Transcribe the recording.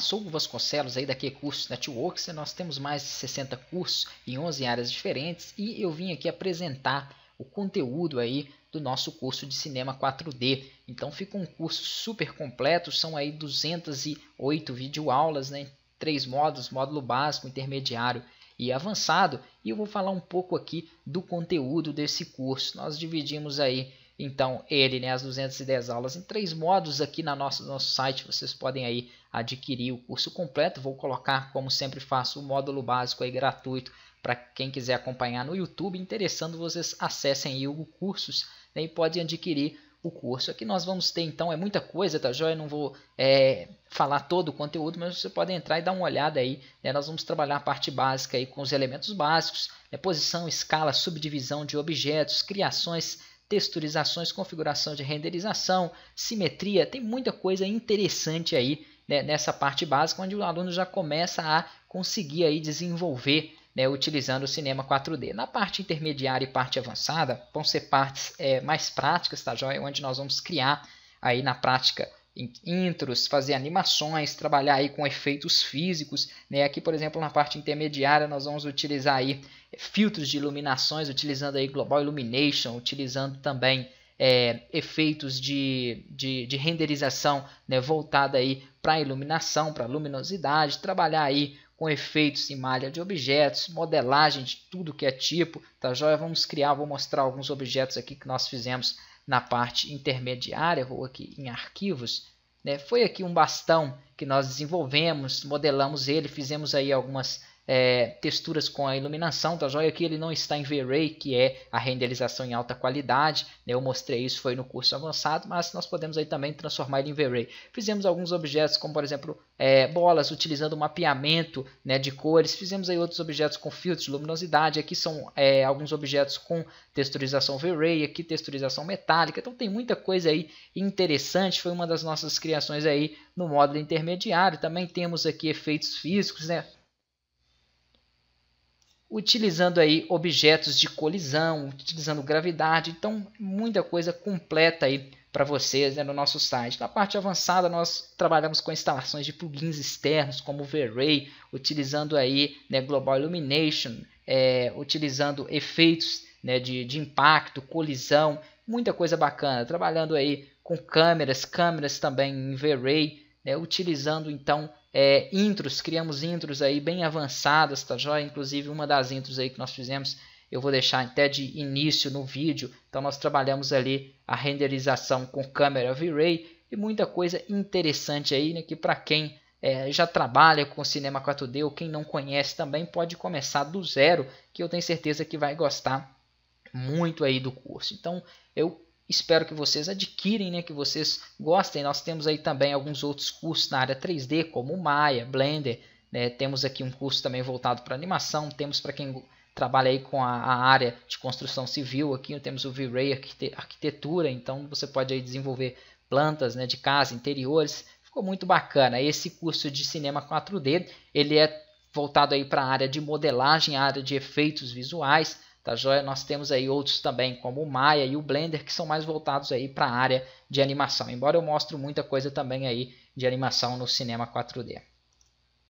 sou o Vasconcelos aí da Q Cursos Networks. Né? Nós temos mais de 60 cursos em 11 áreas diferentes e eu vim aqui apresentar o conteúdo aí do nosso curso de cinema 4D. Então fica um curso super completo, são aí 208 videoaulas, né? Três módulos, módulo básico, intermediário e avançado. E eu vou falar um pouco aqui do conteúdo desse curso. Nós dividimos aí então, ele, né, as 210 aulas em três modos aqui na nossa, no nosso site, vocês podem aí adquirir o curso completo. Vou colocar, como sempre faço, o módulo básico aí gratuito para quem quiser acompanhar no YouTube. Interessando, vocês acessem aí o Cursos né, e podem adquirir o curso. Aqui nós vamos ter, então, é muita coisa, tá joia? Não vou é, falar todo o conteúdo, mas você pode entrar e dar uma olhada aí. Né? Nós vamos trabalhar a parte básica aí com os elementos básicos, né? posição, escala, subdivisão de objetos, criações texturizações, configuração de renderização, simetria, tem muita coisa interessante aí né, nessa parte básica, onde o aluno já começa a conseguir aí desenvolver né, utilizando o cinema 4D. Na parte intermediária e parte avançada vão ser partes é, mais práticas, tá, onde nós vamos criar aí na prática intros, fazer animações, trabalhar aí com efeitos físicos. Né? Aqui, por exemplo, na parte intermediária, nós vamos utilizar aí eh, filtros de iluminações, utilizando aí Global Illumination, utilizando também é, efeitos de, de, de renderização né? voltada aí para iluminação, para luminosidade, trabalhar aí com efeitos em malha de objetos, modelagem de tudo que é tipo, tá joia? Vamos criar, vou mostrar alguns objetos aqui que nós fizemos na parte intermediária, vou aqui em arquivos, né, foi aqui um bastão que nós desenvolvemos, modelamos ele, fizemos aí algumas é, texturas com a iluminação da tá joia aqui, ele não está em V-Ray, que é a renderização em alta qualidade, né? eu mostrei isso, foi no curso avançado, mas nós podemos aí também transformar ele em V-Ray. Fizemos alguns objetos, como por exemplo é, bolas, utilizando mapeamento né, de cores, fizemos aí outros objetos com filtros de luminosidade, aqui são é, alguns objetos com texturização V-Ray, aqui texturização metálica, então tem muita coisa aí interessante, foi uma das nossas criações aí no módulo intermediário. Também temos aqui efeitos físicos, né? utilizando aí objetos de colisão, utilizando gravidade, então muita coisa completa aí para vocês né, no nosso site. Na parte avançada nós trabalhamos com instalações de plugins externos como o V-Ray, utilizando aí né, Global Illumination, é, utilizando efeitos né, de, de impacto, colisão, muita coisa bacana. Trabalhando aí com câmeras, câmeras também em V-Ray, né, utilizando então é, intros, criamos intros aí bem avançadas, tá joia? Inclusive uma das intros aí que nós fizemos eu vou deixar até de início no vídeo, então nós trabalhamos ali a renderização com câmera V-Ray e muita coisa interessante aí, né, que para quem é, já trabalha com cinema 4D ou quem não conhece também pode começar do zero, que eu tenho certeza que vai gostar muito aí do curso. Então eu Espero que vocês adquirem, né, que vocês gostem. Nós temos aí também alguns outros cursos na área 3D, como Maya, Blender. Né? Temos aqui um curso também voltado para animação. Temos para quem trabalha aí com a, a, área de construção civil. Aqui né. temos o V-Ray arquite Arquitetura. Então você pode aí desenvolver plantas né, de casa, interiores. Ficou muito bacana. Esse curso de cinema 4D, ele é voltado aí para a área de modelagem, a área de efeitos visuais. Tá joia? Nós temos aí outros também, como o Maya e o Blender, que são mais voltados aí para a área de animação. Embora eu mostre muita coisa também aí de animação no cinema 4D.